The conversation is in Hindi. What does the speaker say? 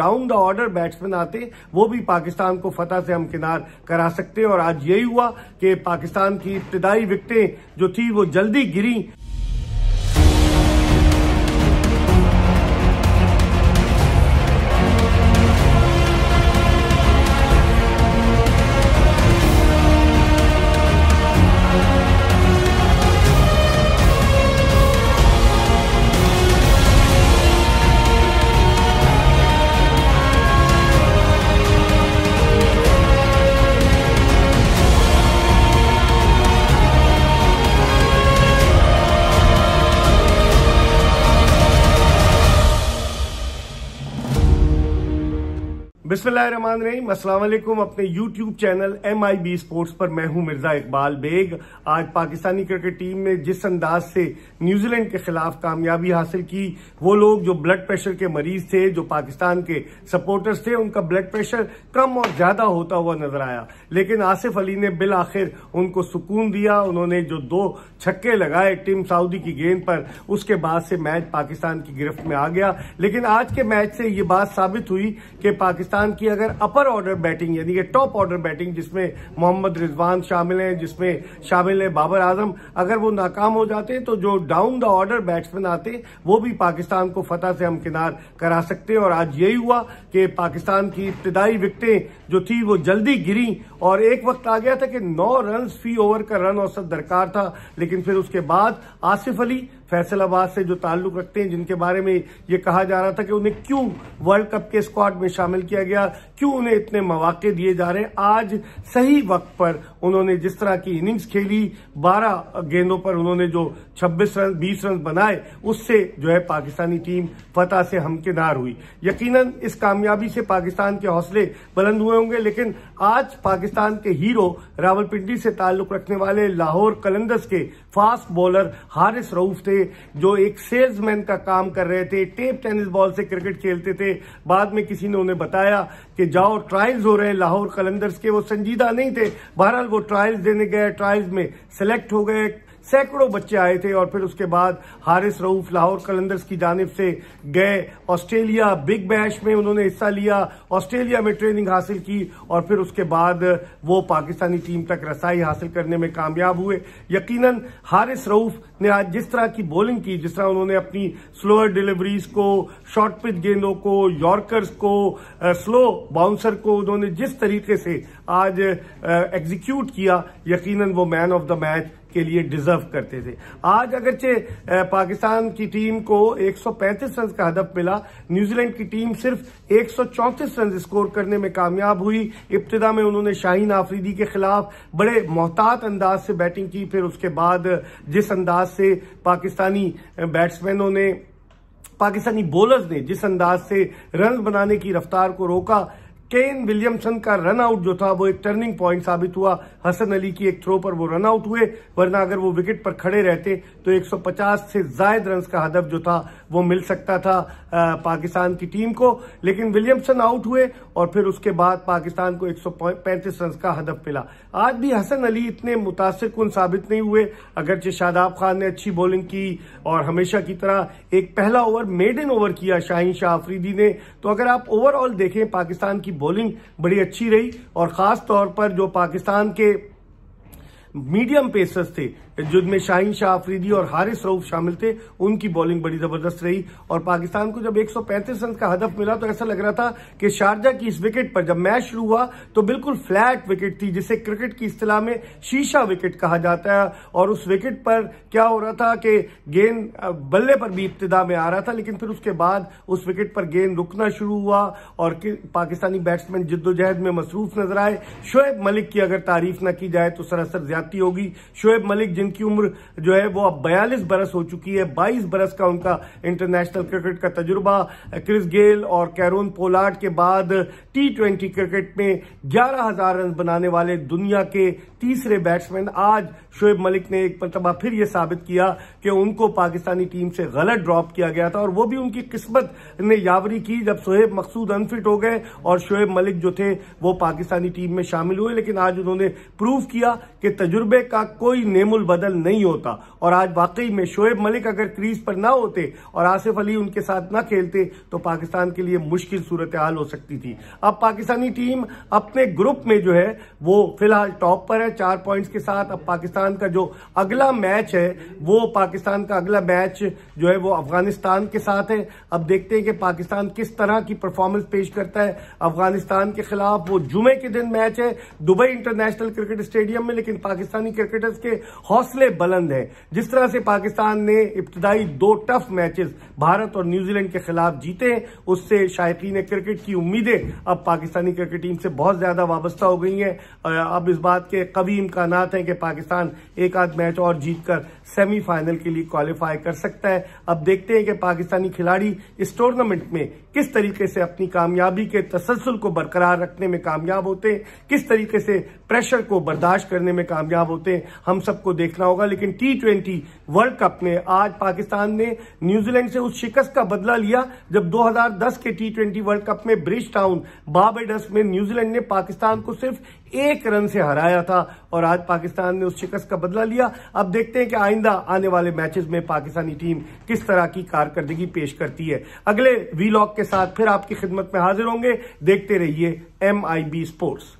डाउन द ऑर्डर बैट्समैन आते वो भी पाकिस्तान को फतह से हम किनार करा सकते हैं और आज यही हुआ कि पाकिस्तान की इब्तदाई विकटें जो थी वो जल्दी गिरी बिस्मिल्लाम असलम अपने YouTube channel M I B sports पर मैं हूं मिर्जा इकबाल बेग आज पाकिस्तानी क्रिकेट टीम ने जिस अंदाज से न्यूजीलैंड के खिलाफ कामयाबी हासिल की वो लोग जो ब्लड प्रेशर के मरीज थे जो पाकिस्तान के सपोर्टर्स थे उनका ब्लड प्रेशर कम और ज्यादा होता हुआ नजर आया लेकिन आसिफ अली ने बिल आखिर उनको सुकून दिया उन्होंने जो दो छक्के लगाए टीम साउदी की गेंद पर उसके बाद से मैच पाकिस्तान की गिरफ्त में आ गया लेकिन आज के मैच से ये बात साबित हुई कि पाकिस्तान पाकिस्तान की अगर अपर ऑर्डर बैटिंग यानी कि टॉप ऑर्डर बैटिंग जिसमें मोहम्मद रिजवान शामिल हैं जिसमें शामिल है बाबर आजम अगर वो नाकाम हो जाते हैं तो जो डाउन द ऑर्डर बैट्समैन आते वो भी पाकिस्तान को फतह से हम किनार करा सकते हैं और आज यही हुआ कि पाकिस्तान की इब्तदाई विकटें जो थी वो जल्दी गिरी और एक वक्त आ गया था कि नौ रन फी ओवर का रन औसत दरकार था लेकिन फिर उसके बाद आसिफ अली फैसलाबाद से जो ताल्लुक रखते हैं जिनके बारे में ये कहा जा रहा था कि उन्हें क्यों वर्ल्ड कप के स्क्वाड में शामिल किया गया क्यों उन्हें इतने मौाक़े दिए जा रहे हैं आज सही वक्त पर उन्होंने जिस तरह की इनिंग्स खेली बारह गेंदों पर उन्होंने जो छब्बीस रन बीस रन बनाए उससे जो है पाकिस्तानी टीम फतह से हमकिनार हुई यकीनन इस कामयाबी से पाकिस्तान के हौसले बुलंद हुए होंगे लेकिन आज पाकिस्तान के हीरो रावलपिंडी से ताल्लुक रखने वाले लाहौर कलंदस के फास्ट बॉलर हारिस रऊफ थे जो एक सेल्समैन का काम कर रहे थे टेप टेनिस बॉल से क्रिकेट खेलते थे बाद में किसी ने उन्हें बताया कि जाओ ट्रायल्स हो रहे हैं लाहौर कलंदर्स के वो संजीदा नहीं थे बहरहाल वो ट्रायल्स देने गए ट्रायल्स में सेलेक्ट हो गए सैकड़ों बच्चे आए थे और फिर उसके बाद हारिस रऊफ लाहौर कलंदर्स की जानब से गए ऑस्ट्रेलिया बिग बैश में उन्होंने हिस्सा लिया ऑस्ट्रेलिया में ट्रेनिंग हासिल की और फिर उसके बाद वो पाकिस्तानी टीम तक रसाई हासिल करने में कामयाब हुए यकीनन हारिस रऊफ ने आज जिस तरह की बॉलिंग की जिस तरह उन्होंने अपनी स्लोअर डिलीवरीज को शॉर्ट पिच गेंदों को यॉर्कर्स को स्लो बाउंसर को उन्होंने जिस तरीके से आज एग्जीक्यूट किया यकीनन वो मैन ऑफ द मैच के लिए डिजर्व करते थे आज अगरचे पाकिस्तान की टीम को 135 रन का हदफ मिला न्यूजीलैंड की टीम सिर्फ 134 रन स्कोर करने में कामयाब हुई इब्तदा में उन्होंने शाहीन आफरीदी के खिलाफ बड़े मोहतात अंदाज से बैटिंग की फिर उसके बाद जिस अंदाज से पाकिस्तानी बैट्समैनों ने पाकिस्तानी बॉलर्स ने जिस अंदाज से रन बनाने की रफ्तार को रोका केन विलियमसन का रन आउट जो था वो एक टर्निंग पॉइंट साबित हुआ हसन अली की एक थ्रो पर वो रन आउट हुए वरना अगर वो विकेट पर खड़े रहते तो 150 से जायद रन का हदफ जो था वो मिल सकता था आ, पाकिस्तान की टीम को लेकिन विलियमसन आउट हुए और फिर उसके बाद पाकिस्तान को 135 रन का हदफ मिला आज भी हसन अली इतने मुतासर कन साबित नहीं हुए अगरचे शादाब खान ने अच्छी बॉलिंग की और हमेशा की तरह एक पहला ओवर इन ओवर किया शाहीन शाह आफरीदी ने तो अगर आप ओवरऑल देखें पाकिस्तान की बॉलिंग बड़ी अच्छी रही और ख़ास तौर पर जो पाकिस्तान के मीडियम पेसर्स थे जिनमें शाहीन शाह आफरीदी और हारिस रऊफ शामिल थे उनकी बॉलिंग बड़ी जबरदस्त रही और पाकिस्तान को जब 135 रन का हदफ मिला तो ऐसा लग रहा था कि शारजा की इस विकेट पर जब मैच शुरू हुआ तो बिल्कुल फ्लैट विकेट थी जिसे क्रिकेट की इस्तेलाह में शीशा विकेट कहा जाता है और उस विकेट पर क्या हो रहा था कि गेंद बल्ले पर भी इब्तदा में आ रहा था लेकिन फिर उसके बाद उस विकेट पर गेंद रुकना शुरू हुआ और पाकिस्तानी बैट्समैन जिद्दोजहद में मसरूफ नजर आए शोएब मलिक की अगर तारीफ ना की जाए तो सरासर ज्यादा जाती होगी शोएब मलिक जिनकी उम्र जो है वो अब बयालीस बरस हो चुकी है बाईस बरस का उनका इंटरनेशनल क्रिकेट का तजुर्बा क्रिस गेल और कैरोन पोलार्ड के बाद टी ट्वेंटी क्रिकेट में ग्यारह हजार रन बनाने वाले दुनिया के तीसरे बैट्समैन आज शोएब मलिक ने एक मरतबा फिर यह साबित किया कि उनको पाकिस्तानी टीम से गलत ड्रॉप किया गया था और वो भी उनकी किस्मत ने यावरी की जब शोएब मकसूद अनफिट हो गए और शोएब मलिक जो थे वो पाकिस्तानी टीम में शामिल हुए लेकिन आज उन्होंने प्रूव किया कि तजुर्बे का कोई नेमुल बदल नहीं होता और आज वाकई में शोएब मलिक अगर क्रीज पर ना होते और आसिफ अली उनके साथ ना खेलते तो पाकिस्तान के लिए मुश्किल सूरत हाल हो सकती थी अब पाकिस्तानी टीम अपने ग्रुप में जो है वो फिलहाल टॉप पर है चार पॉइंट्स के साथ अब पाकिस्तान का जो अगला मैच है वो पाकिस्तान का अगला मैच जो है वो अफगानिस्तान के साथ है अब देखते हैं कि पाकिस्तान किस तरह की परफॉर्मेंस पेश करता है अफगानिस्तान के खिलाफ वो जुमे के दिन मैच है दुबई इंटरनेशनल क्रिकेट स्टेडियम में लेकिन पाकिस्तान पाकिस्तानी क्रिकेटर्स के हौसले बुलंद हैं जिस तरह से पाकिस्तान ने इब्तदाई दो टफ मैचेस भारत और न्यूजीलैंड के खिलाफ जीते उससे ने क्रिकेट की उम्मीदें अब पाकिस्तानी क्रिकेट टीम से बहुत ज़्यादा वाबस्ता हो गई हैं अब इस बात के कभी इम्कान हैं कि पाकिस्तान एक आध मैच और जीतकर सेमीफाइनल के लिए क्वालिफाई कर सकता है अब देखते हैं कि पाकिस्तानी खिलाड़ी इस टूर्नामेंट में किस तरीके से अपनी कामयाबी के तसलसल को बरकरार रखने में कामयाब होते हैं किस तरीके से प्रेशर को बर्दाश्त करने में कामयाब होते हैं हम सबको देखना होगा लेकिन टी ट्वेंटी वर्ल्ड कप में आज पाकिस्तान ने न्यूजीलैंड से उस शिकस्त का बदला लिया जब 2010 के टी ट्वेंटी वर्ल्ड कप में ब्रिज टाउन बाबेडस में न्यूजीलैंड ने पाकिस्तान को सिर्फ एक रन से हराया था और आज पाकिस्तान ने उस शिकस्त का बदला लिया अब देखते हैं कि आइंदा आने वाले मैचेस में पाकिस्तानी टीम किस तरह की कारकर्दगी पेश करती है अगले वीलॉग के साथ फिर आपकी खिदमत में हाजिर होंगे देखते रहिए एम स्पोर्ट्स